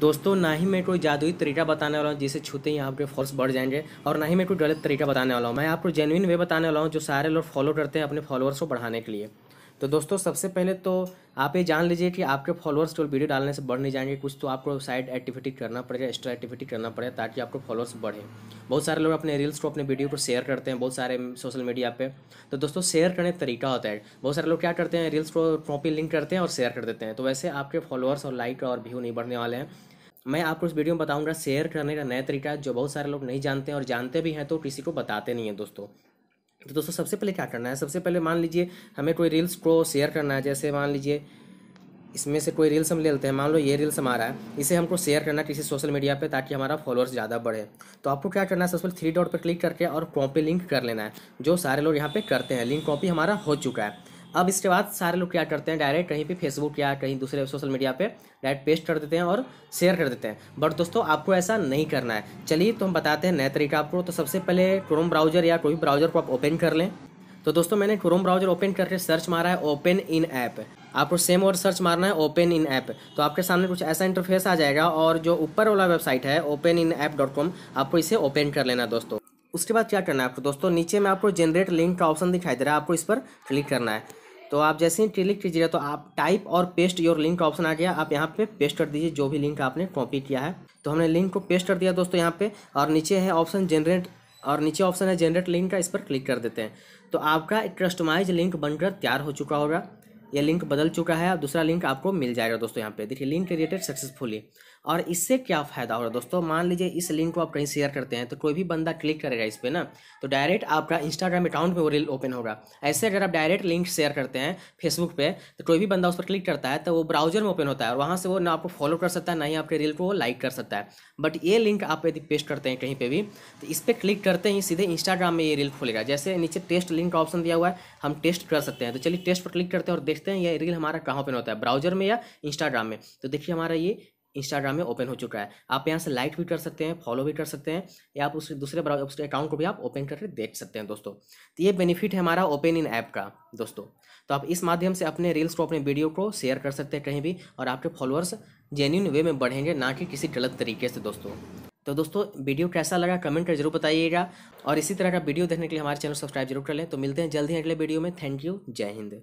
दोस्तों ना ही मैं कोई जादुई तरीका बताने वाला हूँ जिसे छूते ही आपके फॉल्स बढ़ जाएंगे और ना ही मैं कोई गलत तरीका बताने वाला हूँ मैं आपको जेनुइन वे बताने वाला हूँ जो सारे लोग फॉलो करते हैं अपने फॉलोअर्स को बढ़ाने के लिए तो दोस्तों सबसे पहले तो आप ये जान लीजिए कि आपके फॉलोअर्स केवल वीडियो डालने से बढ़ नहीं जाएंगे कुछ तो आपको साइड एक्टिविटी करना पड़ेगा एक्स्ट्रा एक्टिविटी करना पड़ेगा ताकि आपको फॉलोअर्स बढ़े बहुत सारे लोग अपने रील्स को अपने वीडियो को शेयर करते हैं बहुत सारे सोशल मीडिया पर तो दोस्तों शेयर करने का तरीका होता है बहुत सारे लोग क्या करते हैं रील्स को कॉपी लिंक करते हैं और शेयर कर देते हैं तो वैसे आपके फॉलोअर्स और लाइक और व्यू नहीं बढ़ने वाले हैं मैं आपको इस वीडियो में बताऊंगा शेयर करने का नया तरीका जो बहुत सारे लोग नहीं जानते हैं और जानते भी हैं तो किसी को बताते नहीं हैं दोस्तों तो दोस्तों सबसे पहले क्या करना है सबसे पहले मान लीजिए हमें कोई रील्स को शेयर करना है जैसे मान लीजिए इसमें से कोई रील्स हम ले लेते हैं मान लो ये रील्स हमारा है इसे हमको शेयर करना किसी सोशल मीडिया पे ताकि हमारा फॉलोअर्स ज़्यादा बढ़े तो आपको क्या करना है सबसे पहले थ्री डॉट पर क्लिक करके और कॉपी लिंक कर लेना है जो सारे लोग यहाँ पे करते हैं लिंक कॉपी हमारा हो चुका है अब इसके बाद सारे लोग क्या करते हैं डायरेक्ट कहीं पे फेसबुक या कहीं दूसरे सोशल मीडिया पे डायरेक्ट पेस्ट कर देते हैं और शेयर कर देते हैं बट दोस्तों आपको ऐसा नहीं करना है चलिए तो हम बताते हैं नया तरीका आपको तो सबसे पहले क्रोम ब्राउजर या कोई ब्राउजर को आप ओपन कर लें तो दोस्तों मैंने क्रोम ब्राउजर ओपन करके सर्च मारा है ओपन इन ऐप आपको सेम और सर्च मारना है ओपन इन ऐप तो आपके सामने कुछ ऐसा इंटरफेस आ जाएगा और जो ऊपर वाला वेबसाइट है open in app dot com आपको इसे ओपन कर लेना दोस्तों उसके बाद क्या करना है आपको दोस्तों नीचे में आपको जनरेट लिंक का ऑप्शन दिखाई दे रहा है आपको इस पर क्लिक करना है तो आप जैसे ही क्लिक कीजिएगा तो आप टाइप और पेस्ट योर लिंक का ऑप्शन आ गया आप यहाँ पे पेस्ट कर दीजिए जो भी लिंक आपने कॉपी किया है तो हमने लिंक को पेस्ट कर दिया दोस्तों यहाँ पे और नीचे है ऑप्शन जनरेट और नीचे ऑप्शन है जनरेट लिंक का इस पर क्लिक कर देते हैं तो आपका एक कस्टमाइज लिंक बनकर तैयार हो चुका होगा यह लिंक बदल चुका है और दूसरा लिंक आपको मिल जाएगा दोस्तों यहाँ पे देखिए लिंक क्रिएटेड सक्सेसफुली और इससे क्या फ़ायदा हो रहा है दोस्तों मान लीजिए इस लिंक को आप कहीं शेयर करते हैं तो कोई भी बंदा क्लिक करेगा इस पर ना तो डायरेक्ट आपका इंस्टाग्राम अकाउंट में वो रील ओपन होगा ऐसे अगर आप डायरेक्ट लिंक शेयर करते हैं फेसबुक पर तो कोई भी बंदा उस पर क्लिक करता है तो वो ब्राउजर में ओपन होता है और वहाँ से वो ना आपको फॉलो कर सकता है ना ही आपके रील को लाइक कर सकता है बट ये लिंक आप यदि पेस्ट करते हैं कहीं पर भी तो इस पर क्लिक करते ही सीधे इंस्टाग्राम में ये रील खोलेगा जैसे नीचे टेस्ट लिंक का ऑप्शन दिया हुआ है हम टेस्ट कर सकते हैं तो चलिए टेस्ट पर क्लिक करते हैं और देखते हैं ये रील हमारा कहाँ ओपन होता है ब्राउजर में या इंस्टाग्राम में तो देखिए हमारा ये इंस्टाग्राम में ओपन हो चुका है आप यहाँ से लाइक भी कर सकते हैं फॉलो भी कर सकते हैं या आप उस दूसरे उसके अकाउंट को भी आप ओपन करके देख सकते हैं दोस्तों तो ये बेनिफिट है हमारा ओपन इन ऐप का दोस्तों तो आप इस माध्यम से अपने रील्स को अपने वीडियो को शेयर कर सकते हैं कहीं भी और आपके फॉलोअर्स जेन्यून वे में बढ़ेंगे ना कि किसी गलत तरीके से दोस्तों तो दोस्तों वीडियो कैसा लगा कमेंट कर जरूर बताइएगा और इसी तरह का वीडियो देखने के लिए हमारे चैनल सब्सक्राइब जरूर कर लें तो मिलते हैं जल्द ही अगले वीडियो में थैंक यू जय हिंद